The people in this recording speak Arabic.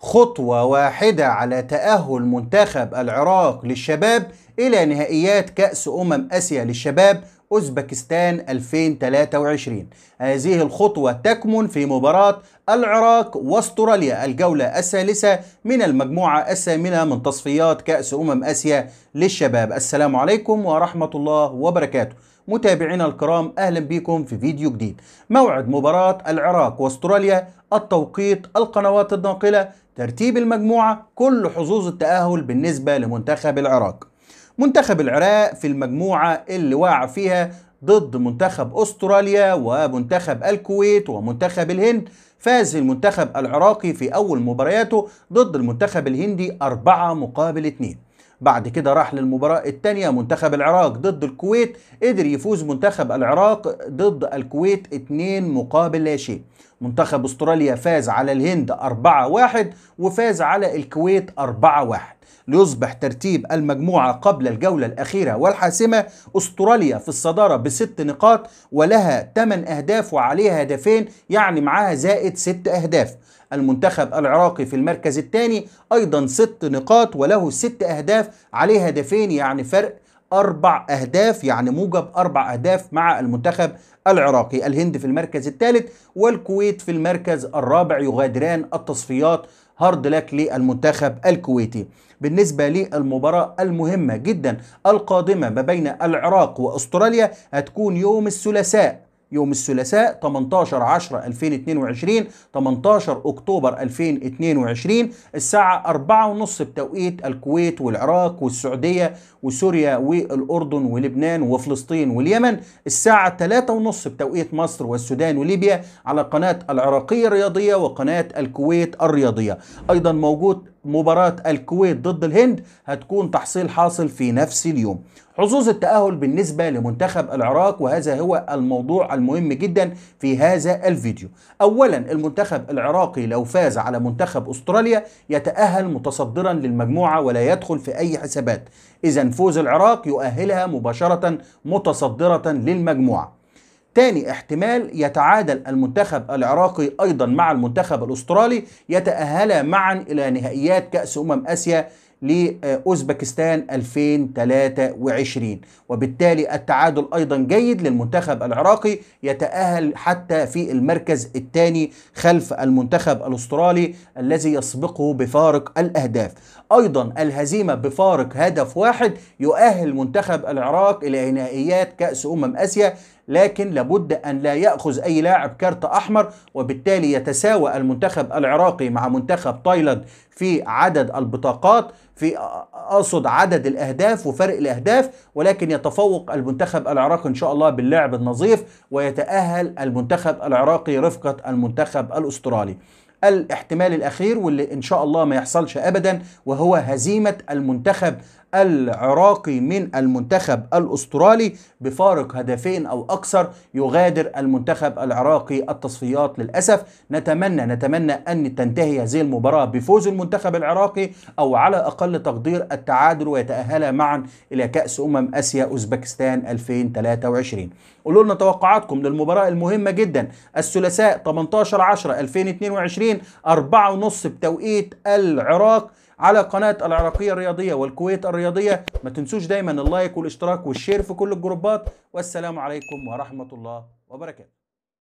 خطوة واحدة على تأهل منتخب العراق للشباب إلى نهائيات كأس أمم آسيا للشباب أوزبكستان 2023 هذه الخطوة تكمن في مباراة العراق واستراليا الجولة الثالثة من المجموعة الثامنة من تصفيات كأس أمم آسيا للشباب السلام عليكم ورحمة الله وبركاته متابعينا الكرام اهلا بكم في فيديو جديد موعد مباراة العراق واستراليا التوقيت القنوات الناقلة ترتيب المجموعة كل حظوظ التأهل بالنسبة لمنتخب العراق منتخب العراق في المجموعة اللي وقع فيها ضد منتخب أستراليا ومنتخب الكويت ومنتخب الهند فاز المنتخب العراقي في أول مبارياته ضد المنتخب الهندي أربعة مقابل اتنين بعد كده راح للمباراة الثانية منتخب العراق ضد الكويت قدر يفوز منتخب العراق ضد الكويت 2 مقابل لا شيء منتخب استراليا فاز على الهند 4-1 وفاز على الكويت 4-1 ليصبح ترتيب المجموعة قبل الجولة الأخيرة والحاسمة أستراليا في الصدارة بست نقاط ولها 8 أهداف وعليها هدفين يعني معاها زائد ست أهداف المنتخب العراقي في المركز الثاني أيضا ست نقاط وله ست أهداف عليها هدفين يعني فرق أربع أهداف يعني موجب أربع أهداف مع المنتخب العراقي الهند في المركز الثالث والكويت في المركز الرابع يغادران التصفيات هارد لاك للمنتخب الكويتي بالنسبة للمباراة المهمة جدا القادمة ما بين العراق وأستراليا هتكون يوم الثلاثاء يوم الثلاثاء 18 10 2022 18 اكتوبر 2022 الساعه 4:30 بتوقيت الكويت والعراق والسعوديه وسوريا والاردن ولبنان وفلسطين واليمن الساعه 3:30 بتوقيت مصر والسودان وليبيا على قناه العراقيه الرياضيه وقناه الكويت الرياضيه ايضا موجود مباراة الكويت ضد الهند هتكون تحصيل حاصل في نفس اليوم حظوظ التأهل بالنسبة لمنتخب العراق وهذا هو الموضوع المهم جدا في هذا الفيديو أولا المنتخب العراقي لو فاز على منتخب أستراليا يتأهل متصدرا للمجموعة ولا يدخل في أي حسابات إذا فوز العراق يؤهلها مباشرة متصدرة للمجموعة تاني احتمال يتعادل المنتخب العراقي أيضا مع المنتخب الأسترالي يتأهلا معا إلى نهائيات كأس أمم آسيا لأوزبكستان 2023 وبالتالي التعادل أيضا جيد للمنتخب العراقي يتأهل حتى في المركز الثاني خلف المنتخب الأسترالي الذي يسبقه بفارق الأهداف أيضا الهزيمة بفارق هدف واحد يؤهل منتخب العراق إلى نهائيات كأس أمم آسيا لكن لابد أن لا يأخذ أي لاعب كارت أحمر وبالتالي يتساوى المنتخب العراقي مع منتخب تايلاند في عدد البطاقات في أقصد عدد الأهداف وفرق الأهداف ولكن يتفوق المنتخب العراقي إن شاء الله باللعب النظيف ويتأهل المنتخب العراقي رفقة المنتخب الأسترالي الاحتمال الاخير واللي ان شاء الله ما يحصلش ابدا وهو هزيمه المنتخب العراقي من المنتخب الاسترالي بفارق هدفين او اكثر يغادر المنتخب العراقي التصفيات للاسف نتمنى نتمنى ان تنتهي هذه المباراه بفوز المنتخب العراقي او على اقل تقدير التعادل ويتاهل معا الى كاس امم اسيا اوزبكستان 2023 قولوا لنا توقعاتكم للمباراه المهمه جدا الثلاثاء 18 10 2022 4 ونص بتوقيت العراق على قناة العراقية الرياضية والكويت الرياضية ما تنسوش دايما اللايك والاشتراك والشير في كل الجروبات والسلام عليكم ورحمة الله وبركاته